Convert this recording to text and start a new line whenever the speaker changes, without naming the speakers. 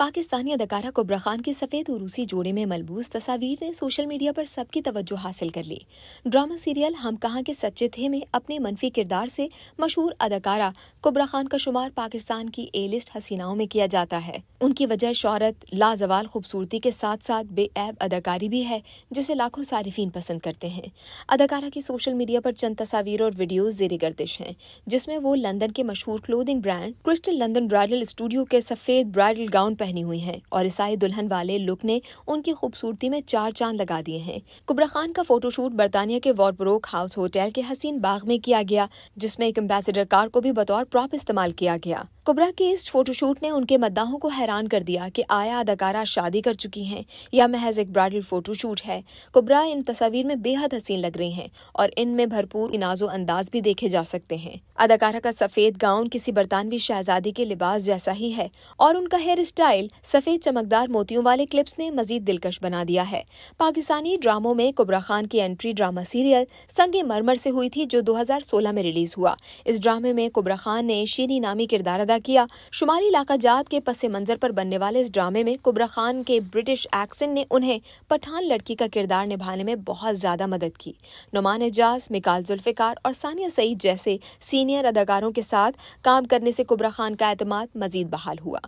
पाकिस्तानी अदाकारा कुबरा खान के सफ़ेद और रूसी जोड़े में मलबूस तस्वीर ने सोशल मीडिया पर सबकी तवज्जो हासिल कर ली ड्रामा सीरियल हम कहाँ के सच्चे थे में अपने मनफी किरदार से मशहूर अदाकारा कुबरा खान का शुमार पाकिस्तान की ए लिस्ट हसीनाओं में किया जाता है उनकी वजह शहरत लाजवाल खूबसूरती के साथ साथ बेऐब अदाकारी भी है जिसे लाखों सारिफिन पसंद करते हैं अदाकारा की सोशल मीडिया पर चंद तस्वीर और वीडियोज जेर गर्दिश हैं जिसमें वो लंदन के मशहूर clothing brand Crystal London bridal studio के सफ़ेद ब्राइडल गाउन पहनी हुई हैं और ईसाई दुल्हन वाले लुक ने उनकी खूबसूरती में चार चांद लगा दिए हैं कुबरा खान का फोटोशूट बरतानिया के वॉरब्रोक हाउस होटल के हसीन बाग में किया गया जिसमें एक एम्बेसडर कार को भी बतौर प्रॉप इस्तेमाल किया गया कुबरा के इस फोटोशूट ने उनके मद्दाहों को हैरान कर दिया कि आया अदाकारा शादी कर चुकी हैं या महज एक ब्राइडल फोटोशूट है कुबरा इन तस्वीर में बेहद हसीन लग रही हैं और इनमें भरपूर इनाजो अंदाज भी देखे जा सकते हैं अदाकारा का सफेद गाउन किसी बरतानवी शहजादी के लिबास जैसा ही है और उनका हेयर स्टाइल सफेद चमकदार मोतियों वाले क्लिप्स ने मजीद दिलकश बना दिया है पाकिस्तानी ड्रामो में कुबरा खान की एंट्री ड्रामा सीरियल संगे मरमर से हुई थी जो दो में रिलीज हुआ इस ड्रामे में कुबरा खान ने शीनी नामी किरदार अदा अदा किया शुमाली इलाका जात के पस मंजर पर बनने वाले इस ड्रामे में कुबरा खान के ब्रिटिश एक्सेंट ने उन्हें पठान लड़की का किरदार निभाने में बहुत ज़्यादा मदद की नुमान एजाज मिकाल जुल्फ़िकार और सानिया सईद जैसे सीनियर अदाकारों के साथ काम करने से कुबरा खान का अतमाद मजीद बहाल हुआ